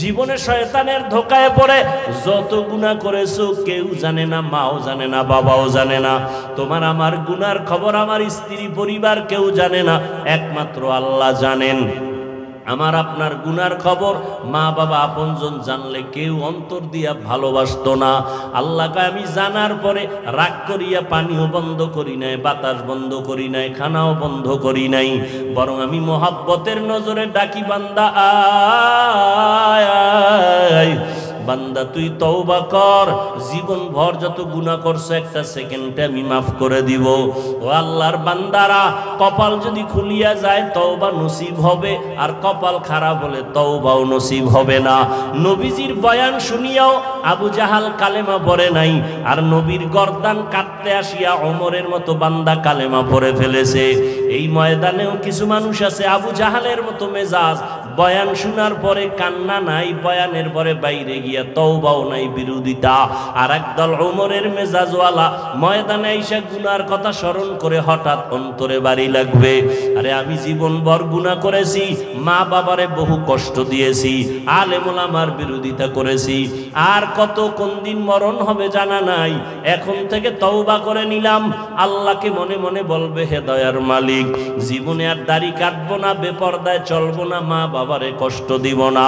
জীবনে শয়তানের ধোকায় পড়ে যত গুণা করেছো কেউ জানে না মাও জানে না বাবাও জানে না তোমার আমার গুনার খবর আমার স্ত্রী পরিবার কেউ জানে না একমাত্র আল্লাহ জানেন আমার আপনার গুনার খবর মা বাবা আপনজন জানলে কেউ অন্তর দিয়া ভালোবাসত না আল্লাহকে আমি জানার পরে রাগ করিয়া পানিও বন্ধ করি নাই বাতাস বন্ধ করি নাই খানাও বন্ধ করি নাই বরং আমি মহাব্বতের নজরে ডাকি বান্দা আয় বান্দা তুই তওবা কর জীবন ভর যত গুনাহ করছো একটা সেকেন্ডে আমি maaf করে দিব ও আল্লাহর বান্দারা কপাল যদি খুলিয়া যায় তওবা নসিব হবে আর কপাল খারাপ হলে তওবাও নসিব হবে না নবীজির বয়ান শুনিয়াও আবু জাহাল কালেমা পড়ে নাই আর নবীর গর্দান কাটতে আসিয়া অমরের মতো বান্দা কালেমা পড়ে ফেলেছে এই ময়দানেও কিছু মানুষ আছে আবু জাহালের মতো মেজাজ বয়ান শোনার পরে কান্না নাই বয়ানের পরে বাইরে গিয়া তওবাও নাই বিরোধিতা আর একদল ওমরের মেজাজওয়ালা ময়দানে আইসা গুনার কথা স্মরণ করে হঠাৎ অন্তরে বাড়ি লাগবে আরে আমি জীবন বর গুণা করেছি মা বাবারে বহু কষ্ট দিয়েছি আলেমুল আমার বিরোধিতা করেছি আর কত কোন দিন মরণ হবে জানা নাই এখন থেকে তওবা করে নিলাম আল্লাহকে মনে মনে বলবে হে দয়ার মালিক জীবনে আর দাড়ি কাটবো না বেপর্দায় চলবো না মা বাবা বাবারে কষ্ট দিব না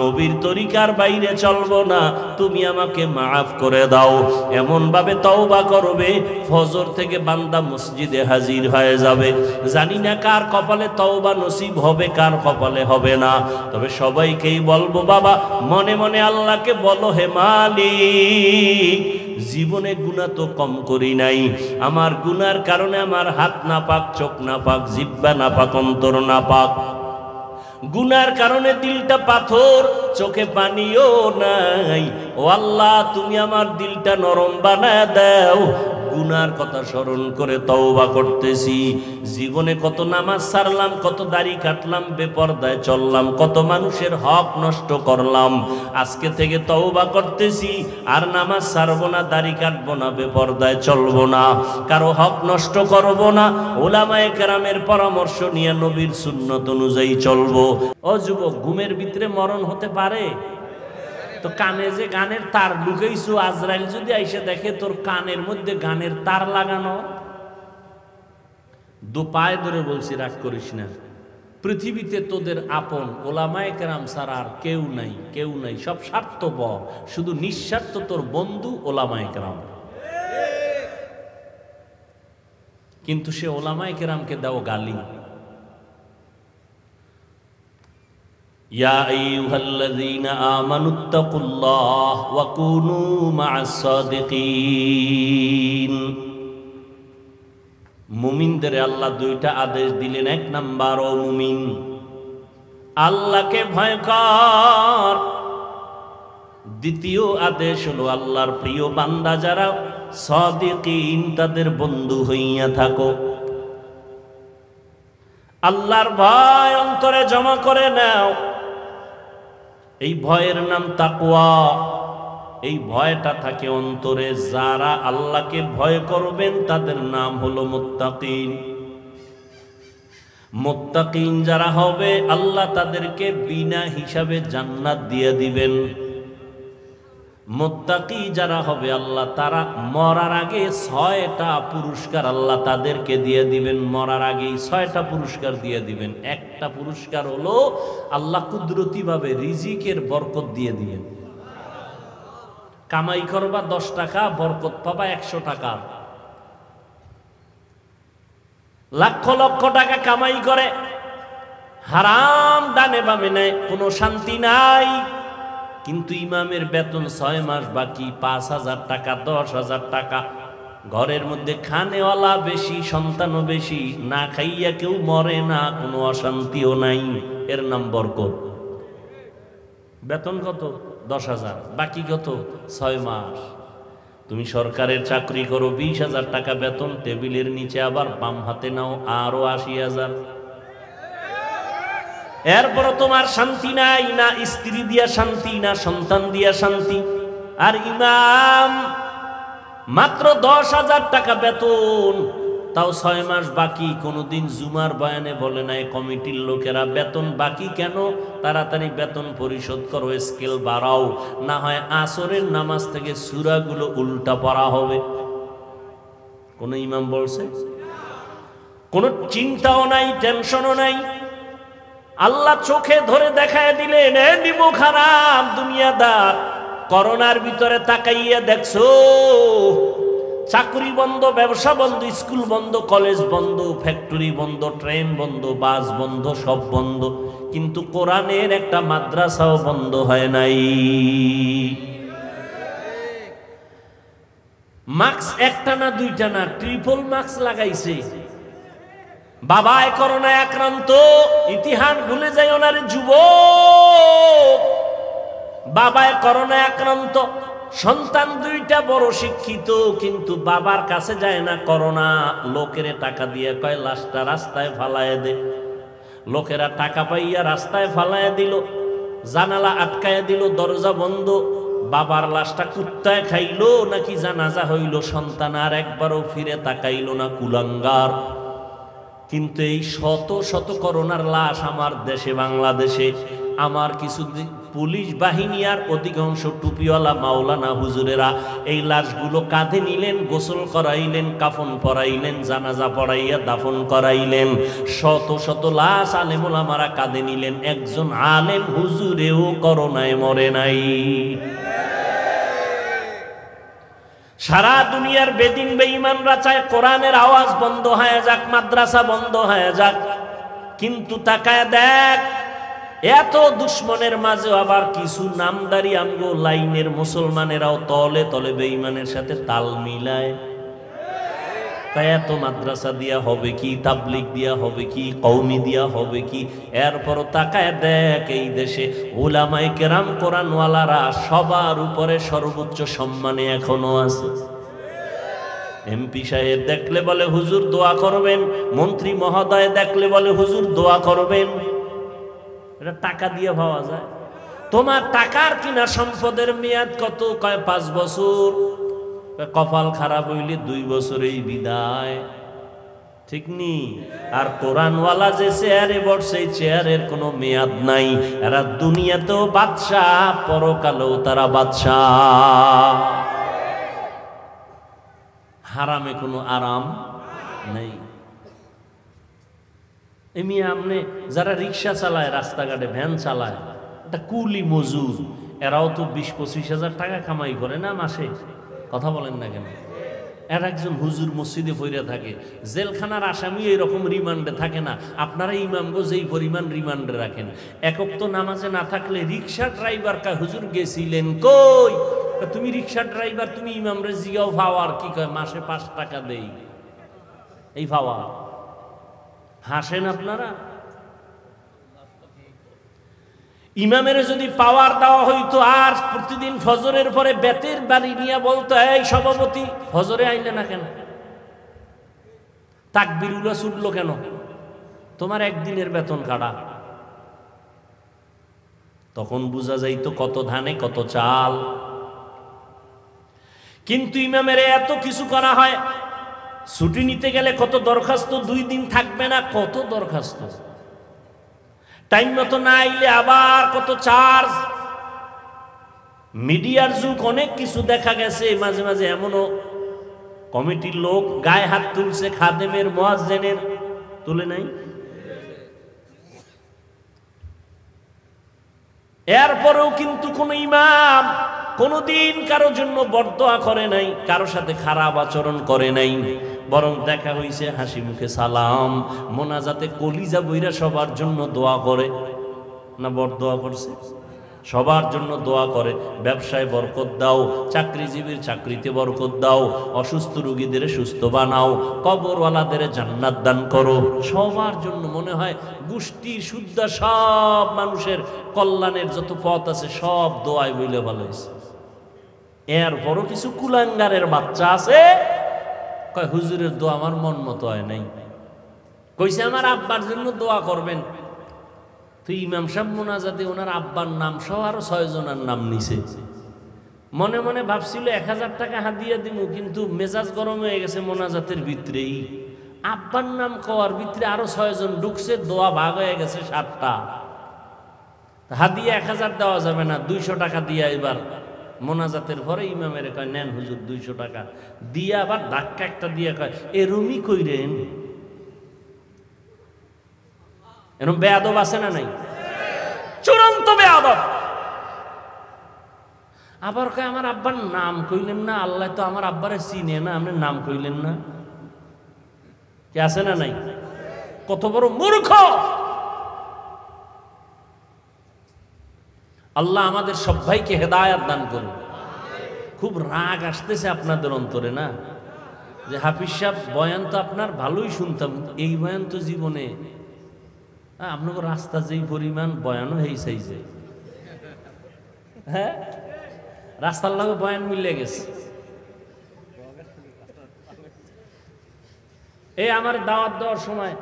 নবীর তরিকার বাইরে চলবো না তুমি আমাকে মাফ করে দাও এমনভাবে তওবা করবে ফজর থেকে বান্দা মসজিদে হাজির হয়ে যাবে জানি না কার কপালে তওবা নসিব হবে কার কপালে হবে না তবে সবাইকেই বলবো বাবা মনে মনে আল্লাহকে বলো হে মালি জীবনে গুণা তো কম করি নাই আমার গুনার কারণে আমার হাত না পাক চোখ না পাক জিব্বা না পাক অন্তর না পাক গুনার কারণে দিলটা পাথর চোখে পানিও নাই ও আল্লাহ তুমি আমার দিলটা নরম বানায় দাও গুনার কথা স্মরণ করে তওবা করতেছি জীবনে কত নামাজ সারলাম কত দাড়ি কাটলাম বেপর্দায় চললাম কত মানুষের হক নষ্ট করলাম আজকে থেকে তওবা করতেছি আর নামাজ সারবো না দাড়ি কাটব না বেপর্দায় চলবো না কারো হক নষ্ট করব না ওলামায় কেরামের পরামর্শ নিয়ে নবীর সুন্নত অনুযায়ী চলবো অযুবক ঘুমের ভিতরে মরণ হতে পারে তো কানে যে গানের তার লুকেইছো আজরাইল যদি আইসে দেখে তোর কানের মধ্যে গানের তার লাগানো দু পায়ে ধরে বলছি রাগ করিস না পৃথিবীতে তোদের আপন ওলামায় কেরাম সার আর কেউ নাই কেউ নাই সব ব শুধু নিঃস্বার্থ তোর বন্ধু ওলামায় কেরাম কিন্তু সে ওলামায় কেরামকে দাও গালি يا أيها الذين آمنوا اتقوا الله وكونوا مع الصادقين মুমিনদের আল্লাহ দুইটা আদেশ দিলেন এক নাম্বার ও মুমিন আল্লাহকে ভয় কর দ্বিতীয় আদেশ হলো আল্লাহর প্রিয় বান্দা যারা সদিকিন তাদের বন্ধু হইয়া থাকো আল্লাহর ভয় অন্তরে জমা করে নাও এই ভয়ের নাম তাকুয়া এই ভয়টা থাকে অন্তরে যারা আল্লাহকে ভয় করবেন তাদের নাম হলো মোত্তাকিন মোত্তাকিন যারা হবে আল্লাহ তাদেরকে বিনা হিসাবে জান্নাত দিয়ে দিবেন মোত্তাকি যারা হবে আল্লাহ তারা মরার আগে ছয়টা পুরস্কার আল্লাহ তাদেরকে দিয়ে দিবেন মরার আগেই ছয়টা পুরস্কার দিয়ে দিবেন একটা পুরস্কার হলো আল্লাহ কুদরতিভাবে রিজিকের বরকত দিয়ে দিবেন কামাই করবা দশ টাকা বরকত পাবা একশো টাকা লক্ষ লক্ষ টাকা কামাই করে হারাম দানে বামে নেয় কোনো শান্তি নাই কিন্তু ইমামের বেতন ছয় মাস বাকি পাঁচ হাজার টাকা দশ হাজার টাকা ঘরের মধ্যে খানেওয়ালা বেশি সন্তানও বেশি না খাইয়া কেউ মরে না কোনো অশান্তিও নাই এর নাম বরকত বেতন কত দশ হাজার বাকি কত ছয় মাস তুমি সরকারের চাকরি করো বিশ হাজার টাকা বেতন টেবিলের নিচে আবার বাম হাতে নাও আরও আশি হাজার এরপর তোমার শান্তি নাই না স্ত্রী দিয়া শান্তি না সন্তান দিয়া শান্তি আর ইমাম মাত্র দশ হাজার টাকা বেতন তাও ছয় মাস বাকি কোনোদিন জুমার বয়ানে বলে নাই কমিটির লোকেরা বেতন বাকি কেন তাড়াতাড়ি বেতন পরিশোধ করো স্কেল বাড়াও না হয় আসরের নামাজ থেকে সুরাগুলো উল্টা পড়া হবে কোন ইমাম বলছে কোনো চিন্তাও নাই টেনশনও নাই আল্লাহ চোখে ধরে দেখায় দিলেন এ বিমুখ হারাম দুনিয়াদার করোনার ভিতরে তাকাইয়া দেখছো চাকরি বন্ধ ব্যবসা বন্ধ স্কুল বন্ধ কলেজ বন্ধ ফ্যাক্টরি বন্ধ ট্রেন বন্ধ বাস বন্ধ সব বন্ধ কিন্তু কোরআনের একটা মাদ্রাসাও বন্ধ হয় নাই মাস্ক একটা না দুইটা না ট্রিপল মাস্ক লাগাইছে বাবায় করোনায় আক্রান্ত ইতিহাস ভুলে যায় ওনার যুব বাবায় করোনায় আক্রান্ত সন্তান দুইটা বড় শিক্ষিত কিন্তু বাবার কাছে যায় না করোনা লোকের টাকা দিয়ে কয় লাশটা রাস্তায় ফালায় দে লোকেরা টাকা পাইয়া রাস্তায় ফালায় দিল জানালা আটকায় দিল দরজা বন্ধ বাবার লাশটা কুত্তায় খাইলো নাকি জানাজা হইল সন্তান আর একবারও ফিরে তাকাইল না কুলাঙ্গার কিন্তু এই শত শত করোনার লাশ আমার দেশে বাংলাদেশে আমার কিছু পুলিশ বাহিনী আর অধিকাংশ টুপিওয়ালা মাওলানা হুজুরেরা এই লাশগুলো কাঁধে নিলেন গোসল করাইলেন কাফন পরাইলেন জানাজা পড়াইয়া দাফন করাইলেন শত শত লাশ আলেমুল মারা কাঁধে নিলেন একজন আলেম হুজুরেও করোনায় মরে নাই সারা দুনিয়ার বেদিন বেঈমানরা চায় কোরআনের আওয়াজ বন্ধ হয়ে যাক মাদ্রাসা বন্ধ হয়ে যাক কিন্তু তাকায় দেখ এত দুশ্মনের মাঝে আবার কিছু নামদারি আমগো লাইনের মুসলমানেরাও তলে তলে বেঈমানের সাথে তাল মিলায় এত মাদ্রাসা দিয়া হবে কি তাবলিক দিয়া হবে কি কৌমি দিয়া হবে কি এরপর তাকায় দেখ এই দেশে ওলামাই কেরাম কোরআনওয়ালারা সবার উপরে সর্বোচ্চ সম্মানে এখনো আছে এমপি সাহেব দেখলে বলে হুজুর দোয়া করবেন মন্ত্রী মহোদয় দেখলে বলে হুজুর দোয়া করবেন এটা টাকা দিয়ে পাওয়া যায় তোমার টাকার কিনা সম্পদের মেয়াদ কত কয় পাঁচ বছর কপাল খারাপ হইলে দুই বছরেই বিদায় ঠিক নি আর কোরআনওয়ালা যে চেয়ারে বসে চেয়ারের কোনো মেয়াদ নাই এরা দুনিয়াতেও বাদশাহ পরকালেও তারা বাদশাহ হারামে কোনো আরাম নেই এমনি আপনি যারা রিক্সা চালায় রাস্তাঘাটে ভ্যান চালায় একটা কুলি মজুর এরাও তো বিশ পঁচিশ হাজার টাকা কামাই করে না মাসে কথা বলেন না কেন এর একজন হুজুর মসজিদে ফইরে থাকে জেলখানার আসামি এরকম রিমান্ডে থাকে না আপনারা ইমামগো যেই পরিমাণ রিমান্ডে রাখেন একক তো নামাজে না থাকলে রিক্সা ড্রাইভার কা হুজুর গেছিলেন কই তুমি রিক্সা ড্রাইভার তুমি ইমাম রে জিয়াও ফাওয়ার কি কয় মাসে পাঁচ টাকা দেই এই ফাওয়া হাসেন আপনারা ইমামের যদি পাওয়ার দেওয়া হইতো আর প্রতিদিন ফজরের পরে বেতের বাড়ি নিয়ে বলতো এই সভাপতি ফজরে আইলে না কেন তাকবির উলাস উঠলো কেন তোমার একদিনের বেতন কাটা তখন বোঝা যাইতো কত ধানে কত চাল কিন্তু ইমামের এত কিছু করা হয় ছুটি নিতে গেলে কত দরখাস্ত দুই দিন থাকবে না কত দরখাস্ত টাইম মতো না আইলে আবার কত চার্জ মিডিয়ার যুগ অনেক কিছু দেখা গেছে মাঝে মাঝে এমনও কমিটির লোক গায়ে হাত তুলছে খাদেমের মহাজেনের তুলে নাই এরপরেও কিন্তু কোন ইমাম কোনদিন কারো জন্য বরদোয়া করে নাই কারো সাথে খারাপ আচরণ করে নাই বরং দেখা হইছে হাসি মুখে সালাম মোনাজাতে কলিজা বইরা সবার জন্য দোয়া করে না বর দোয়া করছে সবার জন্য দোয়া করে ব্যবসায় বরকত দাও চাকরিজীবীর চাকরিতে বরকত দাও অসুস্থ রুগীদের সুস্থ বানাও কবরওয়ালাদের জান্নাত দান করো সবার জন্য মনে হয় গোষ্ঠী শুদ্ধা সব মানুষের কল্যাণের যত পথ আছে সব দোয়ায় বইলে ভালো হয়েছে এরপরও কিছু কুলাঙ্গারের বাচ্চা আছে কয় হুজুরের দোয়া আমার মন মতো হয় নাই কইছে আমার আব্বার জন্য দোয়া করবেন তুই ইমাম সাহেব মোনাজাতে ওনার আব্বার নাম সহ আরও ছয়জনের নাম নিছে মনে মনে ভাবছিল এক হাজার টাকা হাদিয়া দিব কিন্তু মেজাজ গরম হয়ে গেছে মোনাজাতের ভিতরেই আব্বার নাম কওয়ার ভিতরে আরো ছয়জন ঢুকছে দোয়া ভাগ হয়ে গেছে সাতটা হাদিয়া এক হাজার দেওয়া যাবে না দুইশো টাকা দিয়ে এবার মোনাজাতের পরে ইমামের কয় নেন হুজুর দুইশো টাকা দিয়ে আবার ধাক্কা একটা দিয়ে কয় এরমই কইরেন এরম বেয়াদব আছে না নাই চূড়ান্ত বেয়াদব আবার কয় আমার আব্বার নাম কইলেন না আল্লাহ তো আমার আব্বারে চিনে না আপনি নাম কইলেন না কে আছে না নাই কত বড় মূর্খ আল্লাহ আমাদের সবাইকে হেদায়াত দান করুন খুব রাগ আসতেছে আপনাদের অন্তরে না যে হাফিজ সাহেব বয়ান তো আপনার ভালোই শুনতাম এই বয়ান তো জীবনে হ্যাঁ, আপনার রাস্তা যেই পরিমাণ বয়ানও হেই সাইজে হ্যাঁ রাস্তার লাগে বয়ান মিলে গেছে এই আমার দাওয়াত দেওয়ার সময়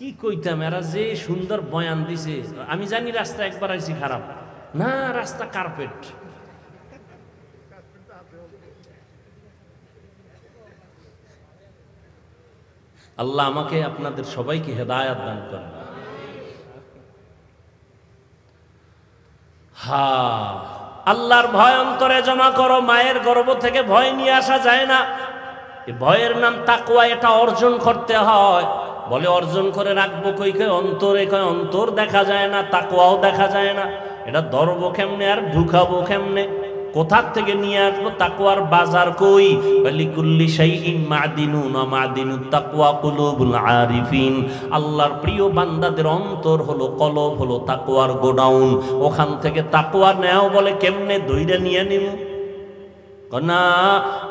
কি কইতাম এরা যে সুন্দর বয়ান দিছে আমি জানি রাস্তা একবার আছি খারাপ না রাস্তা কার্পেট আল্লাহ আমাকে আপনাদের সবাইকে হেদায়াত দান করেন হা আল্লাহর ভয় অন্তরে জমা করো মায়ের গর্ব থেকে ভয় নিয়ে আসা যায় না ভয়ের নাম তাকুয়া এটা অর্জন করতে হয় বলে অর্জন করে রাখবো কই কয় অন্তরে কয় অন্তর দেখা যায় না তাকুয়াও দেখা যায় না এটা ধরবো কেমনে আর ঢুকাবো কেমনে কোথার থেকে নিয়ে আসবো তাকুয়ার বাজার কই না মা দিনু তাকুয়া তাকওয়া কুলুবুল আরিফিন আল্লাহর প্রিয় বান্দাদের অন্তর হলো কলব হলো তাকুয়ার গোডাউন ওখান থেকে তাকুয়া নেও বলে কেমনে দইরা নিয়ে নিমু না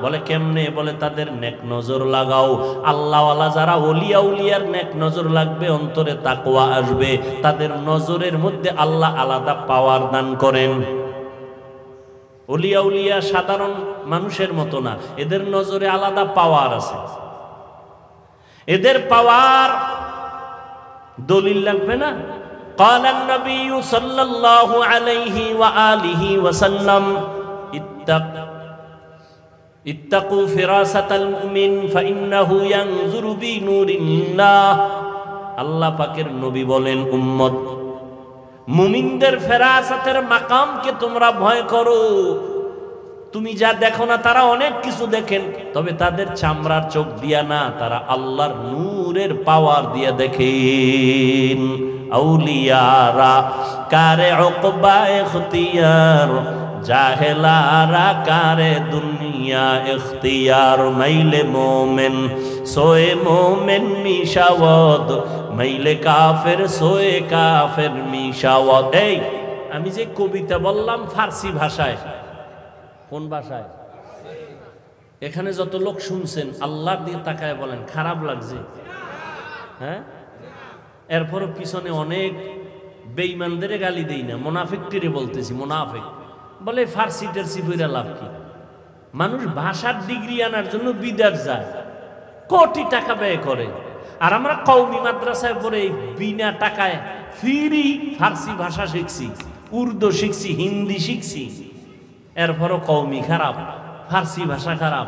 বলে কেমনে বলে তাদের নেক নজর লাগাও আল্লাহওয়ালা যারা অলিয়া উলিয়ার নেক নজর লাগবে অন্তরে তাকোয়া আসবে তাদের নজরের মধ্যে আল্লাহ আলাদা পাওয়ার দান করেন উলিয়া উলিয়া সাধারণ মানুষের মতো না এদের নজরে আলাদা পাওয়ার আছে এদের পাওয়ার দলিল লাগবে না قال النبي صلى الله عليه وآله وسلم اتق ইত্তাকু ফিরাসাতাল মুমিন ফাইন্নাহু ইয়ানজুরু বিনুরিল্লাহ আল্লাহ পাকের নবী বলেন উম্মত মুমিনদের ফেরাসাতের মাকামকে তোমরা ভয় করো তুমি যা দেখো না তারা অনেক কিছু দেখেন তবে তাদের চামড়ার চোখ দিয়া না তারা আল্লাহর নূরের পাওয়ার দিয়া দেখেন আউলিয়ারা কারে অকবায় খতিয়ার জাহেলারা কারে দুনিয়া দুনিয়া এখতিয়ার মাইলে মোমেন সোয়ে মোমেন মিশাওয়াদ মাইলে কাফের সোয়ে কাফের মিশাওয়াদ এই আমি যে কবিতা বললাম ফার্সি ভাষায় কোন ভাষায় এখানে যত লোক শুনছেন আল্লাহর দিকে তাকায় বলেন খারাপ লাগছে হ্যাঁ এরপর পিছনে অনেক বেইমানদের গালি দেই না মোনাফিকটিরে বলতেছি মোনাফিক বলে ফার্সি টার্সি ফিরে লাভ কি মানুষ ভাষার ডিগ্রি আনার জন্য বিদার যায় কোটি টাকা ব্যয় করে আর আমরা কৌমি মাদ্রাসায় পড়ে বিনা টাকায় ফিরি ফার্সি ভাষা শিখছি উর্দু শিখছি হিন্দি শিখছি এরপরও কৌমি খারাপ ফার্সি ভাষা খারাপ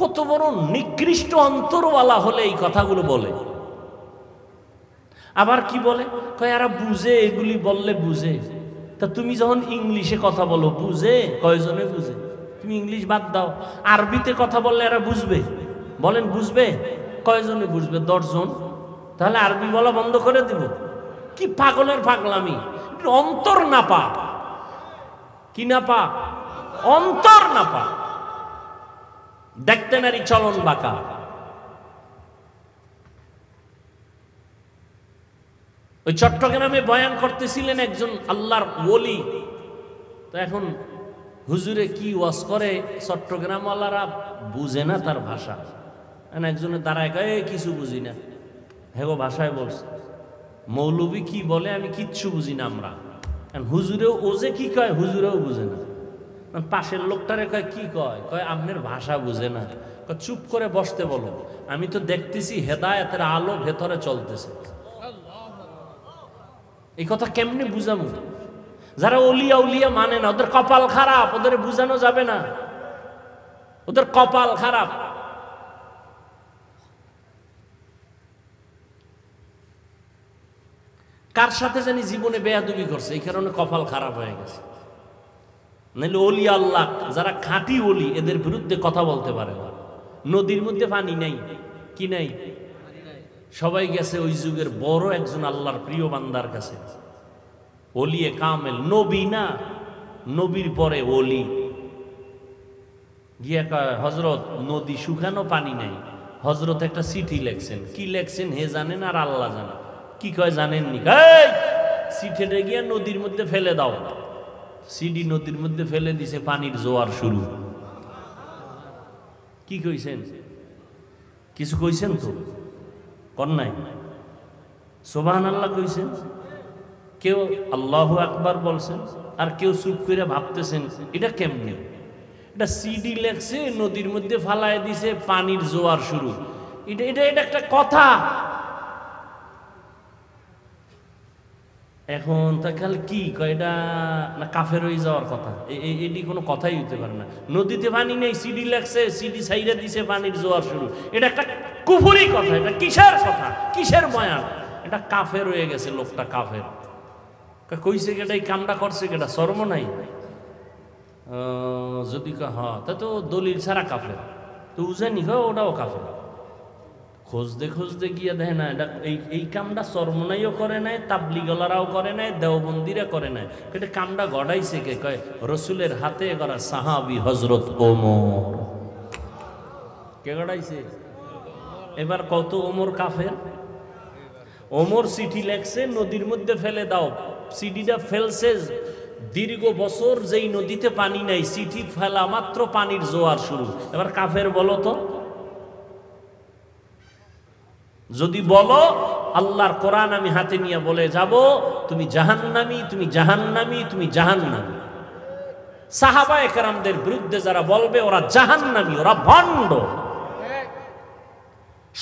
কত বড় নিকৃষ্ট অন্তরওয়ালা হলে এই কথাগুলো বলে আবার কি বলে কয় এরা বুঝে এগুলি বললে বুঝে তা তুমি যখন ইংলিশে কথা বলো বুঝে কয়জনে বুঝে তুমি ইংলিশ বাদ দাও আরবিতে কথা বললে এরা বুঝবে বলেন বুঝবে কয়জনে বুঝবে দশজন তাহলে আরবি বলা বন্ধ করে দিব কি পাগলের পাগলামি অন্তর না পা কি না পা অন্তর না পা দেখতে নারী চলন বাঁকা ওই চট্টগ্রামে বয়ান করতেছিলেন একজন আল্লাহর ওলি তো এখন হুজুরে কি ওয়াশ করে চট্টগ্রামওয়ালারা বুঝে না তার ভাষা একজনে দাঁড়ায় গায়ে কিছু বুঝি না হেগো ভাষায় বলছে মৌলবী কি বলে আমি কিচ্ছু বুঝি না আমরা হুজুরেও ও যে কি কয় হুজুরেও বুঝে না পাশের লোকটারে কয় কি কয় কয় আপনার ভাষা বুঝে না চুপ করে বসতে বলো আমি তো দেখতেছি হেদায়তের আলো ভেতরে চলতেছে এই কথা কেমনি বুঝাবো যারা অলিয়া উলিয়া মানে না ওদের কপাল খারাপ ওদের বুঝানো যাবে না ওদের কপাল খারাপ কার সাথে জানি জীবনে বেয়াদুবি করছে এই কারণে কপাল খারাপ হয়ে গেছে নাহলে অলি আল্লাহ যারা খাঁটি অলি এদের বিরুদ্ধে কথা বলতে পারে না নদীর মধ্যে পানি নাই কি নাই সবাই গেছে ওই যুগের বড় একজন আল্লাহর প্রিয় বান্দার কাছে ওলিয়ে কামেল নবী না নবীর পরে ওলি গিয়া হজরত নদী শুকানো পানি নাই হজরত একটা চিঠি লেখছেন কি লেখছেন হে জানেন আর আল্লাহ জানেন কি কয় জানেননি চিঠিটা গিয়া নদীর মধ্যে ফেলে দাও সিডি নদীর মধ্যে ফেলে দিছে পানির জোয়ার শুরু কি কইছেন কিছু কইছেন তো কন্যায় সোবাহান আল্লাহ কইছেন কেউ আল্লাহ আকবার বলছেন আর কেউ চুপ করে ভাবতেছেন এটা কেমনে এটা সিডি লেখছে নদীর মধ্যে ফালায় দিছে পানির জোয়ার শুরু এটা এটা এটা একটা কথা এখন তা খালি কি কয়টা না কাফের হয়ে যাওয়ার কথা এটি কোনো কথাই হতে পারে না নদীতে পানি নেই সিডি লাগছে সিডি সাইডে দিছে পানির জোয়ার শুরু এটা একটা কুফুরি কথা এটা কিসের কথা কিসের বয়ান এটা কাফের হয়ে গেছে লোকটা কাফের কইছে কেটাই এই কামটা করছে কেটা শর্ম নাই যদি হ হ্যাঁ, তা তো দলিল ছাড়া কাফের তো উজানি হ হ্যাঁ, ওটাও কাফের খোঁজতে খোঁজতে গিয়ে দেখে না এটা এই এই কামটা চরমনাইও করে নাই তাবলিগলারাও করে নাই দেওবন্দিরা করে নাই কিন্তু কামটা গড়াইছে কে কয় রসুলের হাতে করা সাহাবি হজরত ওমর কে গড়াইছে এবার কত ওমর কাফের ওমর সিটি লেখছে নদীর মধ্যে ফেলে দাও সিটিটা ফেলছে দীর্ঘ বছর যেই নদীতে পানি নাই সিটি ফেলা মাত্র পানির জোয়ার শুরু এবার কাফের বলো তো যদি বলো আল্লাহর কোরআন আমি হাতে নিয়ে বলে যাব তুমি জাহান্নামি তুমি জাহান্নামি তুমি নামি সাহাবা একরামদের বিরুদ্ধে যারা বলবে ওরা জাহান্নামি ওরা ভণ্ড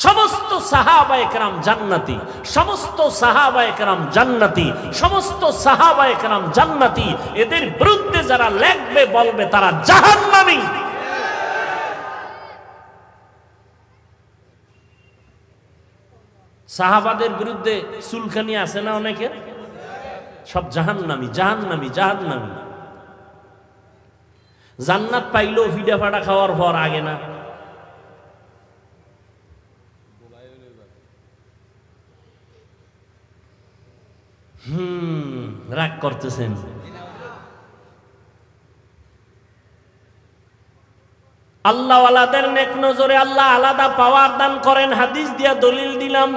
সমস্ত সাহাবায়করাম জান্নাতি সমস্ত সাহাবায়করাম জান্নাতি সমস্ত সাহাবায়করাম জান্নাতি এদের বিরুদ্ধে যারা লেখবে বলবে তারা জাহান্নামি সাহাবাদের বিরুদ্ধে চুলখানি আছে না অনেকের সব জাহান্নামি জাহান্নামি জাহান্নামি জান্নাত পাইলেও ফিডা ফাটা খাওয়ার পর আগে না রাগ করতেছেন আল্লাহ আলাদের নেক নজরে আল্লাহ আলাদা পাওয়ার দান করেন হাদিস দিয়া দলিল দিলাম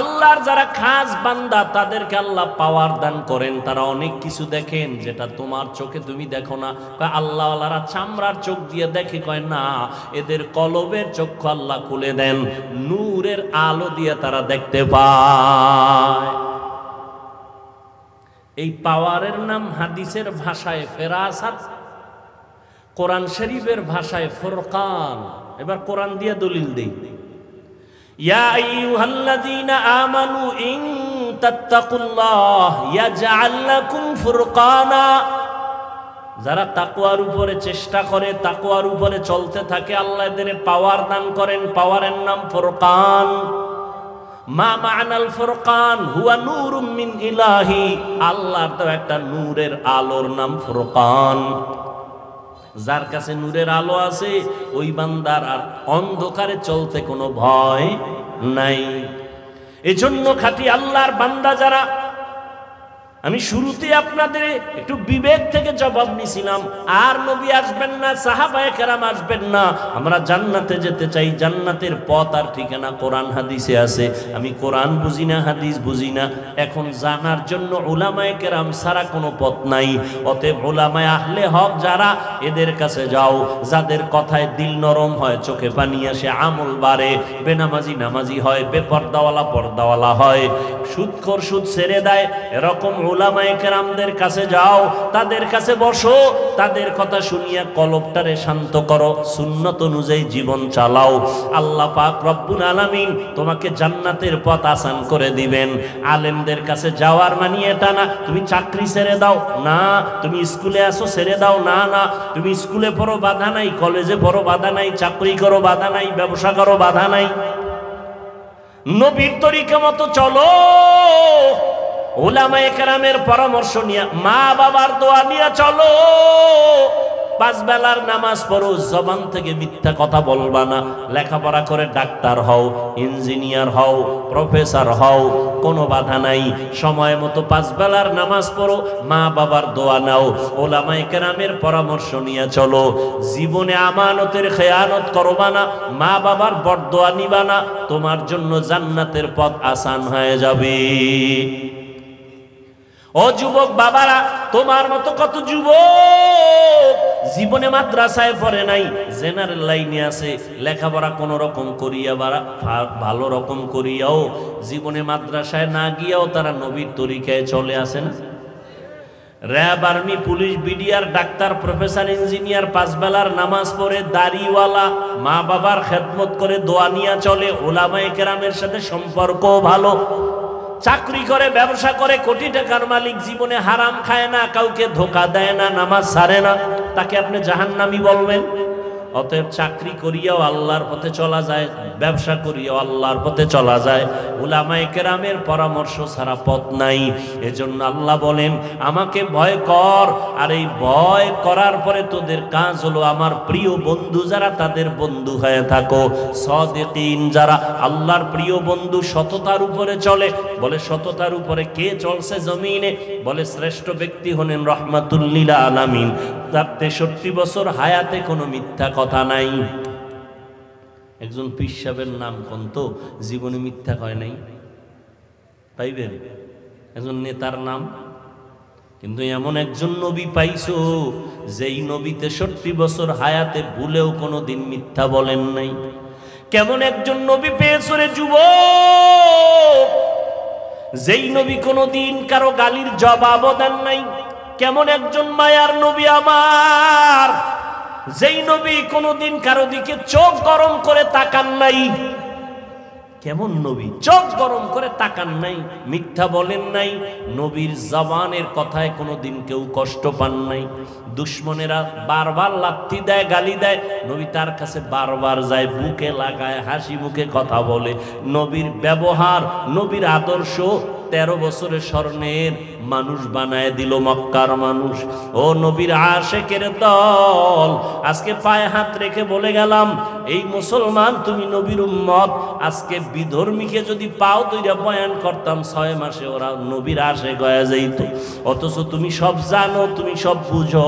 আল্লাহর যারা খাস বান্দা তাদেরকে আল্লাহ পাওয়ার দান করেন তারা অনেক কিছু দেখেন যেটা তোমার চোখে তুমি দেখো না আল্লাহ আল্লাহরা চামড়ার চোখ দিয়ে দেখে কয় না এদের কলবের চক্ষু আল্লাহ খুলে দেন নূরের আলো দিয়ে তারা দেখতে পায় এই পাওয়ারের নাম হাদিসের ভাষায় ফেরাসাত কোরআন শরীফের ভাষায় ফোরকান এবার কোরআন দিয়ে দলিল দেই ইয়া আইয়ুহাল্লাযীনা আমানু ইন তাত্তাকুল্লাহ ইয়াজআল লাকুম ফুরকানা যারা তাকুয়ার উপরে চেষ্টা করে তাকুয়ার উপরে চলতে থাকে আল্লাহ পাওয়ার দান করেন পাওয়ারের নাম ফোরকান মা মানাল ফোরকান হুয়া নূর মিন ইলাহি আল্লাহর তো একটা নূরের আলোর নাম ফোরকান যার কাছে নূরের আলো আছে ওই বান্দার আর অন্ধকারে চলতে কোনো ভয় নাই এজন্য খাটি আল্লাহর বান্দা যারা আমি শুরুতে আপনাদের একটু বিবেক থেকে জবাব নিছিলাম আর নবী আসবেন না সাহাবায় কেরাম আসবেন না আমরা জান্নাতে যেতে চাই জান্নাতের পথ আর ঠিকানা কোরআন হাদিসে আছে আমি কোরআন বুঝি না হাদিস বুঝি না এখন জানার জন্য ওলামায় কেরাম সারা কোনো পথ নাই অতএব ওলামায় আহলে হক যারা এদের কাছে যাও যাদের কথায় দিল নরম হয় চোখে পানি আসে আমল বাড়ে বেনামাজি নামাজি হয় বেপর্দাওয়ালা পর্দাওয়ালা হয় সুদখোর সুদ ছেড়ে দেয় এরকম ওলামায় কেরামদের কাছে যাও তাদের কাছে বসো তাদের কথা শুনিয়া কলবটারে শান্ত করো সুন্নত অনুযায়ী জীবন চালাও আল্লাহ পাক রব্বুল আলামিন তোমাকে জান্নাতের পথ আসান করে দিবেন আলেমদের কাছে যাওয়ার মানে এটা না তুমি চাকরি ছেড়ে দাও না তুমি স্কুলে আসো ছেড়ে দাও না না তুমি স্কুলে পড়ো বাধা নাই কলেজে পড়ো বাধা নাই চাকরি করো বাধা নাই ব্যবসা করো বাধা নাই নবীর তরিকা মতো চলো পরামর্শ নিয়ে মা বাবার দোয়া নিয়ে চলো পাঁচ বেলার নামাজ পড়ো জবান থেকে মিথ্যা কথা বলবা না লেখাপড়া করে ডাক্তার হও ইঞ্জিনিয়ার হও প্রফেসর হও কোনো বাধা নাই সময় মতো পাঁচ বেলার নামাজ পড়ো মা বাবার দোয়া নাও ওলামাই কেরামের পরামর্শ নিয়ে চলো জীবনে আমানতের খেয়ানত করবা না মা বাবার দোয়া নিবা না তোমার জন্য জান্নাতের পথ আসান হয়ে যাবে ও যুবক বাবারা তোমার মতো কত যুবক জীবনে মাদ্রাসায় পড়ে নাই জেনারেল লাইনে আছে লেখাপড়া কোনো রকম করিয়া বাড়া ভালো রকম করিয়াও জীবনে মাদ্রাসায় না গিয়াও তারা নবীর তরিকায় চলে আসে না RAB army police BDR doctor professor engineer পাঁচবেলার নামাজ পড়ে দাড়িওয়ালা মা বাবার খেদমত করে দোয়া নিয়া চলে ওলামায় কেরামের সাথে সম্পর্ক ভালো চাকরি করে ব্যবসা করে কোটি টাকার মালিক জীবনে হারাম খায় না কাউকে ধোকা দেয় না নামাজ সারে না তাকে আপনি জাহান্নামি বলবেন অতএব চাকরি করিয়াও আল্লাহর পথে চলা যায় ব্যবসা করিয়াও আল্লাহর পথে চলা যায় উলামাই কেরামের পরামর্শ ছাড়া পথ নাই এজন্য আল্লাহ বলেন আমাকে ভয় কর আর এই ভয় করার পরে তোদের কাজ হলো আমার প্রিয় বন্ধু যারা তাদের বন্ধু হয়ে থাকো সদেকিন যারা আল্লাহর প্রিয় বন্ধু সততার উপরে চলে বলে সততার উপরে কে চলছে জমিনে বলে শ্রেষ্ঠ ব্যক্তি হলেন রহমাতুল্লিলা আলামিন তার তেষট্টি বছর হায়াতে কোনো মিথ্যা কথা নাই একজন পিসাবের নাম কোন তো জীবনে মিথ্যা কয় নাই পাইবেন একজন নেতার নাম কিন্তু এমন একজন নবী পাইছো যেই নবী তেষট্টি বছর হায়াতে ভুলেও কোনো দিন মিথ্যা বলেন নাই কেমন একজন নবী পেয়েছো রে যুব যেই নবী কোনো দিন কারো গালির জবাব দেন নাই কেমন একজন মায়ার নবী আমার যেই নবী কোনোদিন কারো দিকে চোখ গরম করে তাকান নাই কেমন নবী চোখ গরম করে তাকান নাই মিথ্যা বলেন নাই নবীর জবানের কথায় কোনো দিন কেউ কষ্ট পান নাই দুশ্মনেরা বারবার লাত্তি দেয় গালি দেয় নবী তার কাছে বারবার যায় বুকে লাগায় হাসি মুখে কথা বলে নবীর ব্যবহার নবীর আদর্শ তেরো বছরের স্বর্ণের মানুষ বানায় দিল মক্কার মানুষ ও নবীর আশেকের দল আজকে পায়ে হাত রেখে বলে গেলাম এই মুসলমান তুমি নবীর উম্মত আজকে বিধর্মীকে যদি পাও তুইরা বয়ান করতাম ছয় মাসে ওরা নবীর আশে গয়া যাইত অথচ তুমি সব জানো তুমি সব বুঝো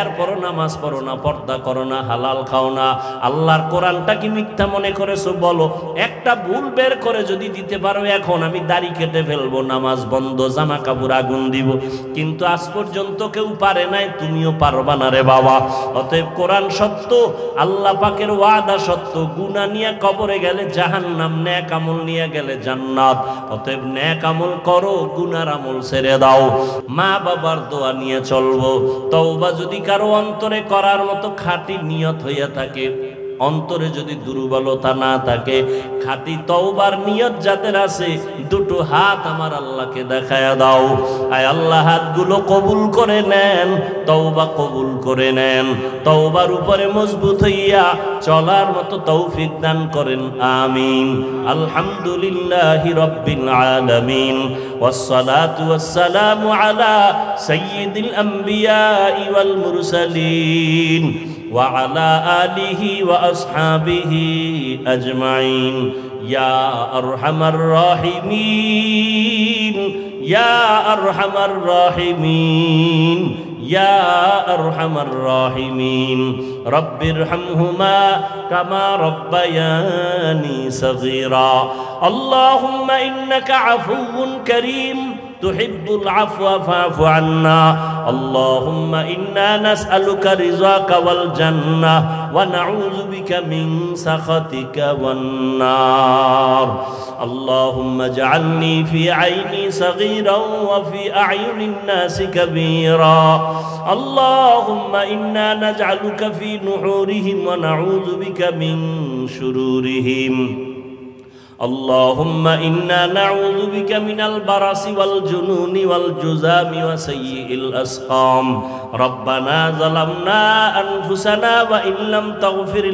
এরপরও নামাজ পড়ো না পর্দা করো না হালাল খাও না আল্লাহর কোরআনটা কি মিথ্যা মনে করেছো বলো একটা ভুল বের করে যদি দিতে পারো এখন আমি দাড়ি কেটে ফেলবো নামাজ বন্ধ জামা কাপড় আগুন দিব কিন্তু আজ পর্যন্ত কেউ পারে নাই তুমিও পারবা না রে বাবা অতএব কোরআন সত্য আল্লাহ পাকের ওয়াদা সত্য গুনা নিয়ে কবরে গেলে জাহান নাম ন্যাক আমল নিয়ে গেলে জান্নাত অতএব ন্যাক আমল করো গুনার আমল ছেড়ে দাও মা বাবার দোয়া নিয়ে চলবো তওবা যদি কারো অন্তরে করার মতো খাঁটি নিয়ত হইয়া থাকে অন্তরে যদি দুর্বলতা না থাকে খাতি তওবার নিয়ত যাদের আছে দুটো হাত আমার আল্লাহকে দেখায়া দাও আয় আল্লাহ হাতগুলো কবুল করে নেন তওবা কবুল করে নেন তওবার উপরে মজবুত হইয়া চলার মতো তৌফিক দান করেন আমিন আলহামদুলিল্লাহি রব্বিল আলামিন ওয়াসসালামু আলা على আম্বিয়া ওয়াল মুরসালিন وعلى آله وأصحابه أجمعين يا أرحم الراحمين يا أرحم الراحمين يا أرحم الراحمين رب ارحمهما كما ربياني صغيرا اللهم إنك عفو كريم تحب العفو فاعف عنا اللهم إنا نسألك رضاك والجنة ونعوذ بك من سخطك والنار اللهم اجعلني في عيني صغيرا وفي أعين الناس كبيرا اللهم إنا نجعلك في نحورهم ونعوذ بك من شرورهم اللهم إنا نعوذ بك من البرص والجنون والجزام وسيء الأسقام ربنا ظلمنا أنفسنا وإن لم تغفر